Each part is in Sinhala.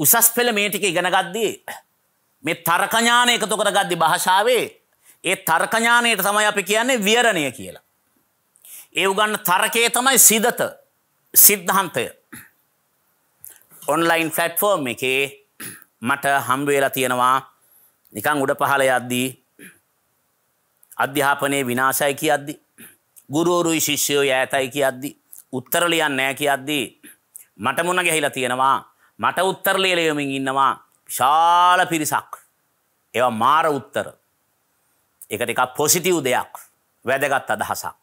උසස් පෙළ මේ ටික ඉගෙන ගද්දී මේ තර්කඥාන එකතු කරගද්දි භාෂාවේ ඒ තර්කඥානයට තමයි අපි කියන්නේ විවරණය කියලා. ඒ උගන්න තර්කයේ තමයි සිදත සිද්ධාන්තය. ඔන්ලයින් ෆ්ලැට්ෆෝම් එකේ මට හම්බ වෙලා තියෙනවා නිකන් උඩ පහළ යද්දී අධ්‍යාපනයේ විනාශයි කියද්දි ගුරුවරුයි ශිෂ්‍යයෝ ඈතයි කියද්දි උත්තර ලියන්නේ නැහැ කියද්දි මට මුණ ගැහිලා තියෙනවා මට උත්තරලේ ලියමින් ඉන්නවා විශාල පිරිසක්. ඒවා මාර උත්තර. එක එකක් පොසිටව් දෙයක් වැදගත් අදහසක්.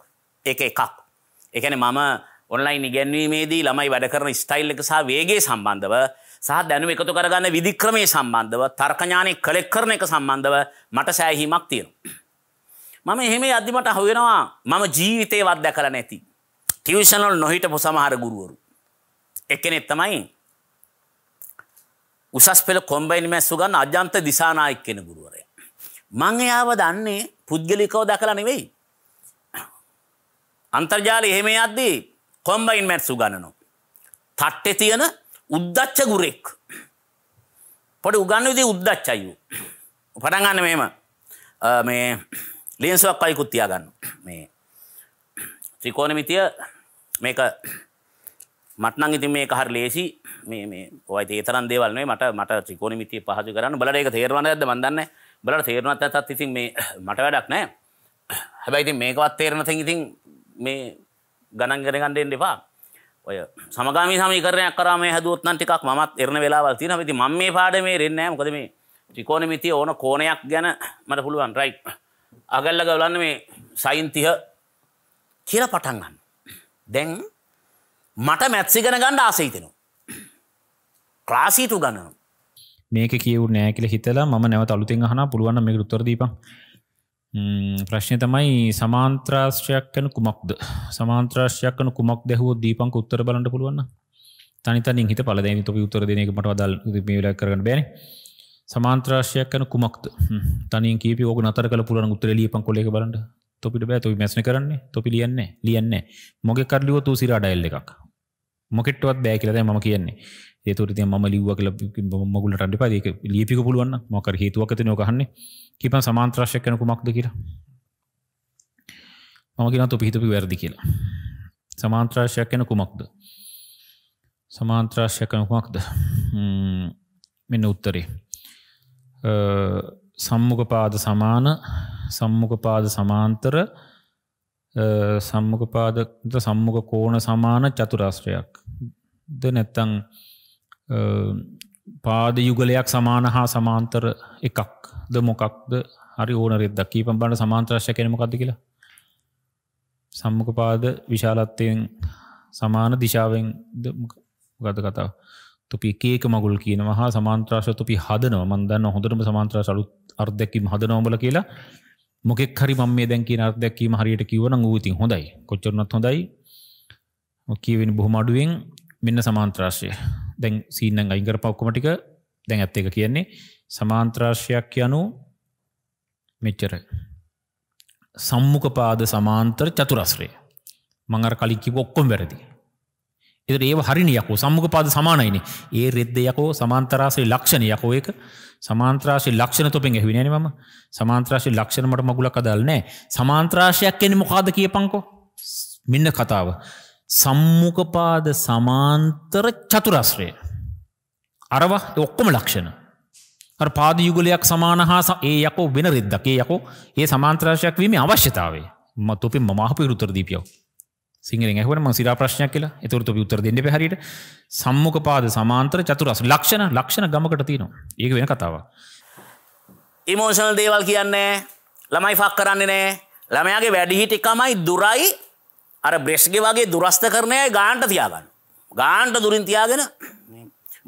එක එකක්. එකන මම ඔන්ලයින් ඉගැන්වීමේදී ළමයි වැඩ කරන ස්ටයිල් එක සහ වේගේ සම්බන්ධව සහ දැනුව එකතු කරගන්න විදික්‍රමය සම්බන්ධව තර්කඥානය කළෙක් කරන එක සම්බන්ධව මට සෑහීමක් තියෙන. මම එහෙම අධිමට හුවෙනවා මම ජීවිතයවත් දැකල නැති. ටියවෂනල් නොහිට පොසමහර ගුරුවරු. එකනෙත් තමයි උසස් පෙළ කොම්බයින් මැස්සු ගන්න අජන්ත දිසානායක කෙන ගුරුවරය. මං එයාව දන්නේ පුද්ගලිකව දකලා නෙවෙයි. අන්තර්ජාලය එහෙම යද්දී කොම්බයින් මැට්සු ගණනවා. තට්ටේ තියෙන උද්දච්ච ගුරෙක්. පොඩි උගන්න විදිහ උද්දච්චයි. පටන් ගන්න මෙහෙම. මේ ලෙන්සුවක් අයිකුත් තියාගන්න. මේ ත්‍රිකෝණමිතිය මේක මටනං ඉතින් මේ හර ලේසි මේ ඔයි ඒතරන් දේවල්නේ මට මට ත්‍රිකෝණමිතිය පහසු කරන්න බලට ඒක තේරවන ඇද බඳන්න බලට තේරනත් ඇතත් ඉතින් මේ මට වැඩක් නෑ හැබැයි ඉතින් මේකවත් තේරනති ඉතින් මේ ගණන් කරගන්ඩෙන් එපා ඔය සමගම සමීකරයක් කරම හැදුවත්න ටිකක් මත් එරන වෙලාවල් තින ඇති ම මේ පාඩ මේ රෙන්නෑ මොකද මේ ත්‍රිකෝණමිතිය ඕන කෝනයක් ගැන මට පුළුවන් රයි් අගල්ල ගවලන්න මේ සයින්තිහ කියල පටන්ගන්න දැන් මට මැත්සිගෙන ගණ්ඩ ආසහිතෙනවා. ක්‍රාසීතු ගන්නන. මේක කියව නෑ කියල හිතලා ම නැව අලුතින් හන පුළුවන් මේ ුත්තරදීප ප්‍රශ්නය තමයි සමාන්ත්‍රාශ්‍රයක් කන කුමක්ද සමාන්ත්‍රශ්‍යයක් කන කුමක් දැහෝ දීපංක උත්තර බලට පුළුවන් තනිතනින් හිත පලද තු උත්තර දෙනකට වදල් ල කරන බැන සමාන්ත්‍රාශ්‍යයක් කන කුමක්ද තනි කීප ෝග නතර කල පුළන් උත්තර ලියපන් කොලෙ බලට තොපිට බෑ තුයි මැසන කරන්නේ තොපි ලියන්න ලියන්න මොගේ කරලිව තු සිරඩයිල් එකක් මොකෙට්වත් බෑ කියලද ම කියන්නේ ඒතුරති ම ලිව කල මගුලට අඩි පාදක ලිපික පුළුවන් මොකර හේතුවකත නොකහන්න කිපන් සමාන්ත්‍රශ්‍ය කනකු මක්ද කියලා මමගෙන තු පිහිතපි වැරදි කියලා සමාන්ත්‍රාශයක් යන කුමක්ද සමාන්ත්‍රාශයක් යන කුමක්ද මෙන්න උත්තරේ සම්මුඛපාද සමාන සම්මුඛපාද සමාන්තර සම්මක පාදද සම්මක කෝන සමාන චතුරාශ්‍රයක් ද නැත්තං පාද යුගලයක් සමාන හා සමාන්තර එකක් ද මොකක්ද හරි ඕන රෙද්ද කීපම් බට සමාන්ත්‍රශ්‍ය කෙනමකක්ද කියලා සම්මක පාද විශාලත්වයෙන් සමාන දිශාවෙන් ගත කතාව තුපි ඒක මගුල් කියනවා හා සමාන්ත්‍රශ තුපි හදනව මන්දන්න හොඳරම සමාන්ත්‍රශලුත් අර්ධැකින් හදනෝමල කියලා මොකෙක් හරි මම මේ දැන් කියන අර්ථයක්කීම හරියට කිව්වනම් ඌ ඉතින් හොඳයි. කොච්චරනත් හොඳයි. ඔක කියවෙන බොහොම අඩුවෙන් මෙන්න සමාන්ත්‍රාශය. දැන් සීන් නම් අයින් කරපුවා ඔක්කොම ටික දැන් ඇත්ත එක කියන්නේ සමාන්ත්‍රාශයක් යනු මෙච්චර. සම්මුඛපාද සමාන්තර චතුරස්‍රය. මම අර කලින් කිව්ව ඔක්කොම වැරදි. එතට ඒ හරිනියකෝ සම්මුඛපාද සමානයිනේ. ඒ රෙද්ද යකෝ සමාන්තරාශී ලක්ෂණයකෝ ඒක සමාන්ත්‍රාශී ලක්ෂණ තොපෙන් ඇහුවේ නෑනේ මම. සමාන්ත්‍රාශී ලක්ෂණ මට මගුලක් අදාළ නෑ. සමාන්ත්‍රාශයක් කියන්නේ මොකද්ද කියපන්කෝ. මෙන්න කතාව. සම්මුඛපාද සමාන්තර චතුරස්‍රය. අරව ඔක්කොම ලක්ෂණ. අර පාද යුගලයක් සමාන හා ඒ යකෝ වෙන රෙද්දක්. ඒ යකෝ ඒ සමාන්ත්‍රාශයක් වීමේ අවශ්‍යතාවය. මම තොපෙන් මම අහපු උත්තර දීපියව. සිංහලෙන් ඇහුවන මං සිරා ප්‍රශ්නයක් කියලා එතුරතු උත්තර දෙන්න පැහැරිට සම්මුඛ පාද සමාන්තර චතුරස් ලක්ෂණ ලක්ෂණ ගමකට තියෙනවා ඒක වෙන කතාවක්. ඉමෝෂනල් දේවල් කියන්නේ ළමයි ෆක් කරන්නේ නෑ ළමයාගේ වැඩිහිටිකමයි දුරයි අර බ්‍රෙස්්ගේ වගේ දුරස්ත කරනය ගාන්ට තියාගන්න. ගාන්ට දුරින් තියාගෙන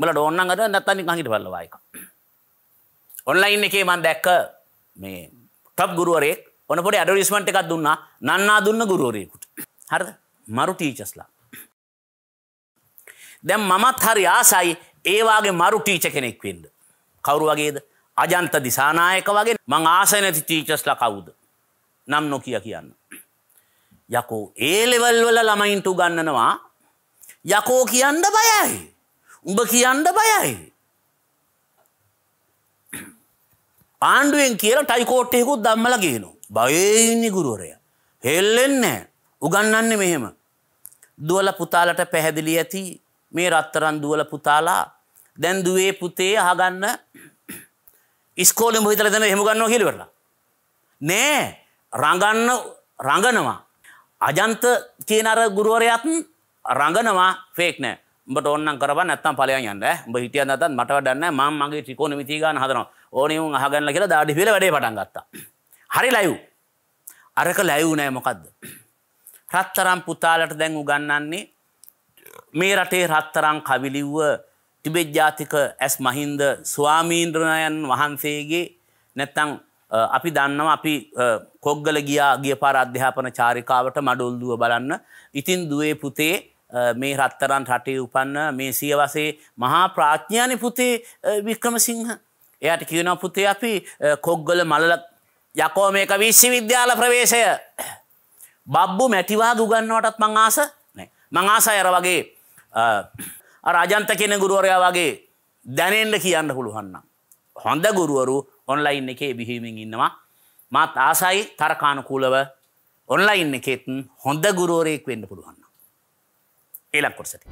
බල ඕන්නන්ගට නැත්තනි කහිට පල්ලවායික. ඔන්ලයින් එකේ මන් දැක්ක මේ ටප් ගුරුවරෙක් ඔන පොට අඩවිස්මට එකක් දුන්න නන්නා දුන්න ගුරුවරයෙකුට හරද. මරු ටීචස්ලා. දැම් මමත් හරි ආසයි ඒවාගේ මරු ටීච කෙනෙක් වෙන්ඩ. කවුරු වගේද අජන්ත දිසානායක වගේ මං ආසය නැති ටීචස්ලා කවුද. නම් නොකිය කියන්න. යකෝ ඒලෙවල්වල ළමයින්ට ගන්නනවා යකෝ කියන්න බයයි. උඹ කියන්න බයයි. ආණ්ඩුවෙන් කියලා ටයිකෝට්ටයකුත් දම්මල ගේනු. බයඉන්න ගුරුවරය. හෙල්ලෙන්නේ උගන්නන්නේ මෙහෙම දුවල පුතාලට පැහැදිලි ඇති මේ රත්තරන් දුවල පුතාලා දැන් දුවේ පුතේ අහගන්න ඉස්කෝලෙම හිතලා දැන් එහෙම ගන්නව කියලා ඉවරලා නෑ රඟන්න රඟනවා අජන්ත කියන අර ගුරුවරයාත් රඟනවා ෆේක් නෑ උඹට ඕන්නම් කරපන් නැත්තම් ඵලයන් යන්න ඈ උඹ හිටියද නැත්තත් මට වැඩක් නෑ මම මගේ ත්‍රිකෝණමිතිය ගන්න හදනවා ඕනේ උන් අහගන්නලා කියලා දාඩි පිළ වැඩේ පටන් ගත්තා හරි ලයිව් අරක ලයිව් නෑ මොකද්ද රත්තරම් පුතාලට දැන් උගන්නන්නේ මේ රටේ රත්තරං කවිලිව්ව ටිබෙත් ජාතික ඇස් මහින්ද ස්වාමීන්ද්‍රණයන් වහන්සේගේ නැත්තං අපි දන්නවා අපි කොග්ගල ගියා ගිය පාර අධ්‍යාපන චාරිකාවට මඩුල්දුව බලන්න ඉතින් දුවේ පුතේ මේ රත්තරන් රටේ උපන්න මේ සියවසේ මහා ප්‍රාඥානි පුතේ වික්‍රමසිංහ එයට කියනවා පුතේ අපි කොග්ගල මලල යකෝ මේක විශ්වවිද්‍යාල ප්‍රවේශය බබ්බු මැතිවාද උගන්නවටත් මං ආස මං ආසයි අර වගේ රජන්ත කෙන ගුරුවරයා වගේ දැනෙන්ට කියන්න පුළුවන්න. හොඳ ගුරුවරු ඔන්ලයින් එකේ බිහිමින් ඉන්නවා මත් ආසයි තරකානකූලව ඔන්ලයින් එකෙත් හොඳ ගුරුවරයෙක් වෙන්න පුළුවන්න. එලක් කොටසට.